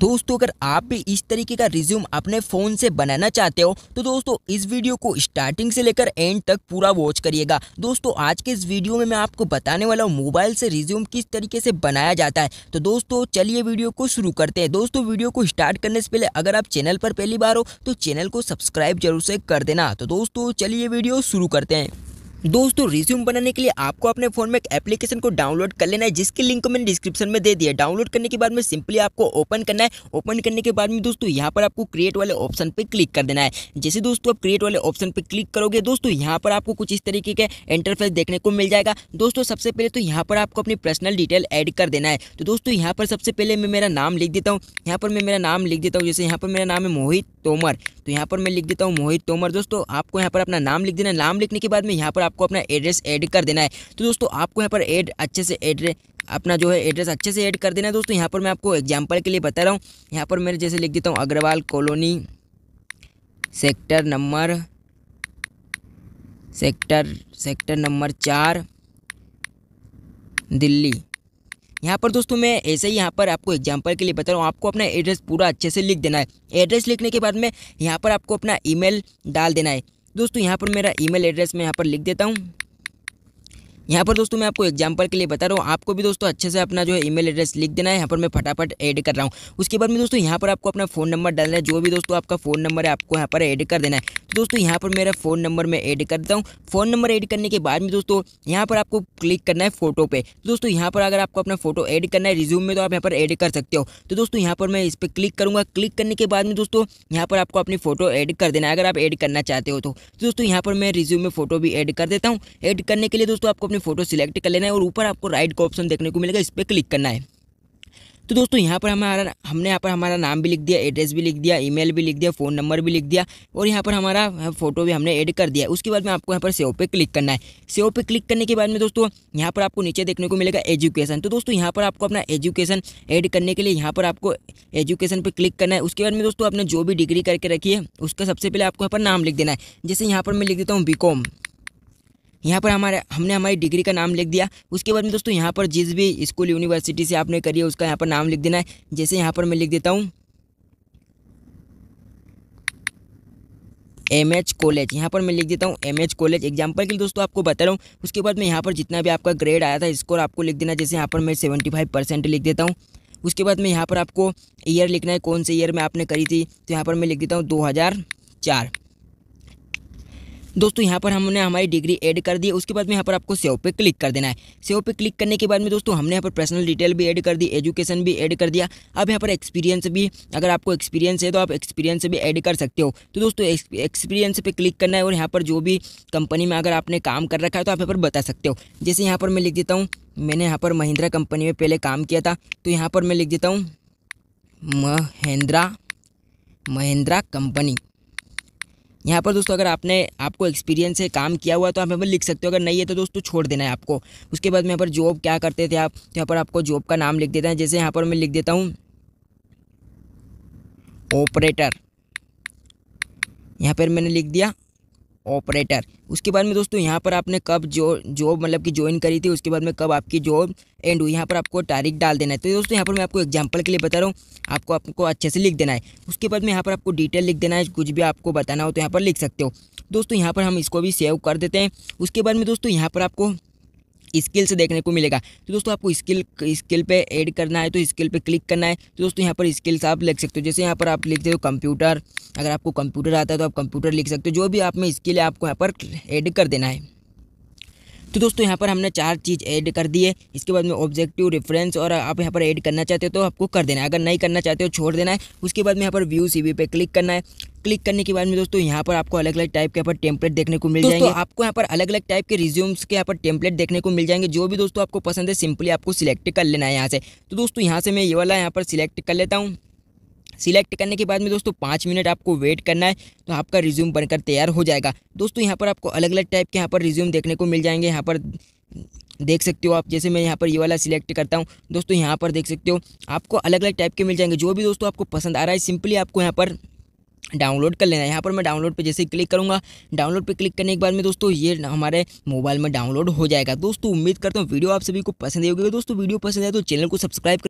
दोस्तों अगर आप भी इस तरीके का रिज्यूम अपने फ़ोन से बनाना चाहते हो तो दोस्तों इस वीडियो को स्टार्टिंग से लेकर एंड तक पूरा वॉच करिएगा दोस्तों आज के इस वीडियो में मैं आपको बताने वाला हूँ मोबाइल से रिज्यूम किस तरीके से बनाया जाता है तो दोस्तों चलिए वीडियो को शुरू करते हैं दोस्तों वीडियो को स्टार्ट करने से पहले अगर आप चैनल पर पहली बार हो तो चैनल को सब्सक्राइब जरूर से कर देना तो दोस्तों चलिए वीडियो शुरू करते हैं दोस्तों रिज्यूम बनाने के लिए आपको अपने फोन में एक एप्लीकेशन को डाउनलोड कर लेना है जिसकी लिंक को मैंने डिस्क्रिप्शन में दे दिया डाउनलोड करने के बाद में सिंपली आपको ओपन करना है ओपन करने के बाद में दोस्तों यहाँ पर आपको क्रिएट वाले ऑप्शन पर क्लिक कर देना है जैसे दोस्तों आप क्रिएट वाले ऑप्शन पर क्लिक करोगे दोस्तों यहाँ पर आपको कुछ इस तरीके के इंटरफेस देखने को मिल जाएगा दोस्तों सबसे पहले तो यहाँ पर आपको अपनी पर्सनल डिटेल एड कर देना है तो दोस्तों यहाँ पर सबसे पहले मैं मेरा नाम लिख देता हूँ यहाँ पर मैं मेरा नाम लिख देता हूँ जैसे यहाँ पर मेरा नाम है मोहित तोमर तो यहाँ पर मैं लिख देता हूँ मोहित तोमर दोस्तों आपको यहाँ पर अपना नाम लिख देना है नाम लिखने के बाद में यहाँ पर आपको अपना एड्रेस ऐड कर देना है तो दोस्तों आपको यहाँ पर एड अच्छे से एड्रेस अपना जो है एड्रेस अच्छे से ऐड कर देना है दोस्तों यहाँ पर मैं आपको एग्जाम्पल के लिए बता रहा हूँ यहाँ पर मैं जैसे लिख देता हूँ Agarwal colony sector number sector sector number चार दिल्ली यहाँ पर दोस्तों मैं ऐसे ही यहाँ पर आपको एग्जाम्पल के लिए बता रहा हूँ आपको अपना एड्रेस पूरा अच्छे से लिख देना है एड्रेस लिखने के बाद में यहाँ पर आपको अपना ई डाल देना है दोस्तों यहाँ पर मेरा ईमेल एड्रेस मैं यहाँ पर लिख देता हूँ यहाँ पर दोस्तों मैं आपको एग्जाम्पल के लिए बता रहा हूँ आपको भी दोस्तों अच्छे से अपना जो है ईमेल एड्रेस लिख देना है यहाँ पर मैं फटाफट ऐड कर रहा हूँ उसके बाद में दोस्तों यहाँ पर आपको अपना फ़ोन नंबर डालना है जो भी दोस्तों आपका फ़ोन नंबर है आपको यहाँ पर ऐड कर देना है तो दोस्तों यहाँ पर मेरा फ़ोन नंबर मैं ऐड कर देता हूँ फ़ोन नंबर ऐड करने के बाद में दोस्तों यहाँ पर आपको क्लिक करना है फोटो पे तो दोस्तों यहाँ पर अगर आपको अपना फोटो ऐड करना है रिज्यूम में तो आप यहाँ पर ऐड कर सकते हो तो दोस्तों यहाँ पर मैं इस पर क्लिक करूँगा क्लिक करने के बाद में दोस्तों यहाँ पर आपको अपनी फोटो ऐड कर देना है अगर आप ऐड करना चाहते हो तो दोस्तों यहाँ पर मैं रिज्यूम में फोटो भी ऐड कर देता हूँ ऐड करने के लिए दोस्तों आपको अपनी फ़ोटो सिलेक्ट कर लेना है और ऊपर आपको राइट का ऑप्शन देखने को मिलेगा इस पर क्लिक करना है तो दोस्तों यहाँ पर हमारा हमने यहाँ पर हमारा नाम भी लिख दिया एड्रेस भी लिख दिया ईमेल भी लिख दिया फ़ोन नंबर भी लिख दिया और यहाँ पर हमारा फोटो हाँ, भी हमने ऐड कर दिया उसके बाद में आपको यहाँ पर सेव पे क्लिक करना है सेव पे क्लिक करने के बाद में दोस्तों यहाँ पर आपको नीचे देखने को मिलेगा एजुकेशन तो दोस्तों यहाँ पर आपको अपना एजुकेशन ऐड करने के लिए यहाँ पर आपको एजुकेशन पर क्लिक करना है उसके बाद में दोस्तों आपने जो भी डिग्री करके रखी है उसका सबसे पहले आपको यहाँ पर नाम लिख देना है जैसे यहाँ पर मैं लिख देता हूँ बी यहाँ पर हमारे हमने हमारी डिग्री का नाम लिख दिया उसके बाद में दोस्तों यहाँ पर जिस भी स्कूल यूनिवर्सिटी से आपने करी है उसका यहाँ पर नाम लिख देना है जैसे यहाँ पर मैं लिख देता हूँ एम एच कॉलेज यहाँ पर मैं लिख देता हूँ एम एच कॉलेज एग्जाम्पल के लिए दोस्तों आपको बता रहा हूँ उसके बाद में यहाँ पर जितना भी आपका ग्रेड आया था स्कोर आपको लिख देना जैसे यहाँ पर मैं सेवेंटी फाइव परसेंट लिख देता हूँ उसके बाद में यहाँ पर आपको ईयर लिखना है कौन से ईयर में आपने करी थी तो यहाँ पर मैं लिख देता हूँ दो हज़ार चार दोस्तों यहाँ पर हमने हमारी डिग्री एड कर दी उसके बाद में यहाँ पर आपको सेव पे क्लिक कर देना है सेव पे क्लिक करने के बाद में दोस्तों हमने यहाँ पर पर्सनल डिटेल भी एड कर दी एजुकेशन भी एड कर दिया अब यहाँ पर एक्सपीरियंस भी अगर आपको एक्सपीरियंस है तो आप एक्सपीरियंस भी एड कर सकते हो तो दोस्तों एक्सपीरियंस पे क्लिक करना है और यहाँ पर जो भी कंपनी में अगर आपने काम कर रखा है तो आप यहाँ पर बता सकते हो जैसे यहाँ पर मैं लिख देता हूँ मैंने यहाँ पर महिंद्रा कंपनी में पहले काम किया था तो यहाँ पर मैं लिख देता हूँ महिंद्रा महिंद्रा कंपनी यहाँ पर दोस्तों अगर आपने आपको एक्सपीरियंस है काम किया हुआ तो आप यहाँ पर लिख सकते हो अगर नहीं है तो दोस्तों छोड़ देना है आपको उसके बाद यहाँ पर जॉब क्या करते थे आप तो यहाँ पर आपको जॉब का नाम लिख देते हैं जैसे यहाँ पर मैं लिख देता हूँ ऑपरेटर यहाँ पर मैंने लिख दिया ऑपरेटर उसके बाद में दोस्तों यहाँ पर आपने कब जो जॉब मतलब कि ज्वाइन करी थी उसके बाद में कब आपकी जॉब एंड हुई यहाँ पर आपको तारीख डाल देना है तो दोस्तों यहाँ पर मैं आपको एग्जांपल के लिए बता रहा हूँ आपको आपको अच्छे से लिख देना है उसके बाद में यहाँ पर आपको डिटेल लिख देना है कुछ भी आपको बताना हो तो यहाँ पर लिख सकते हो दोस्तों यहाँ पर हम इसको भी सेव कर देते हैं उसके बाद में दोस्तों यहाँ पर आपको स्किल्स देखने को मिलेगा तो दोस्तों आपको स्किल स्किल पे ऐड करना है तो स्किल पे क्लिक करना है तो दोस्तों यहाँ पर स्किल्स आप लिख सकते हो जैसे यहाँ पर आप लिखते हो कंप्यूटर अगर आपको कंप्यूटर आता है तो आप कंप्यूटर लिख सकते हो जो भी आप में स्किल है आपको यहाँ पर ऐड कर देना है तो दोस्तों यहाँ पर हमने चार चीज़ ऐड कर दी है इसके बाद में ऑब्जेक्टिव रेफरेंस और आप यहाँ पर ऐड करना चाहते हो तो आपको कर देना है अगर नहीं करना चाहते हो छोड़ देना है उसके बाद में यहाँ पर व्यू सी पे क्लिक करना है क्लिक करने के बाद में दोस्तों यहाँ पर आपको अलग अलग टाइप के यहाँ पर टेम्पलेट देखने को मिल जाएंगे आपको यहाँ पर अलग अलग टाइप के रिज्यूम्स के यहाँ पर टेम्पलेट देखने को मिल जाएंगे जो भी दोस्तों आपको पसंद है सिंपली आपको सिलेक्ट कर लेना है यहाँ से तो दोस्तों यहाँ से मैं ये वाला यहाँ पर सिलेक्ट कर लेता हूँ सिलेक्ट करने के बाद में दोस्तों पाँच मिनट आपको वेट करना है तो आपका रिज्यूम बनकर तैयार हो जाएगा दोस्तों यहाँ पर आपको अलग अलग टाइप के यहाँ पर रिज्यूम देखने को मिल जाएंगे यहाँ पर देख सकते हो आप जैसे मैं यहाँ पर ये वाला सिलेक्ट करता हूँ दोस्तों यहाँ पर देख सकते हो आपको अलग अलग टाइप के मिल जाएंगे जो भी दोस्तों आपको पसंद आ रहा है सिंपली आपको यहाँ पर डाउनलोड कर लेना यहाँ पर मैं डाउनलोड पे जैसे क्लिक करूँगा डाउनलोड पे क्लिक करने के बाद में दोस्तों ये हमारे मोबाइल में डाउनलोड हो जाएगा दोस्तों उम्मीद करता हूँ वीडियो आप सभी को पसंद होगी दोस्तों वीडियो पसंद आए तो चैनल को सब्सक्राइब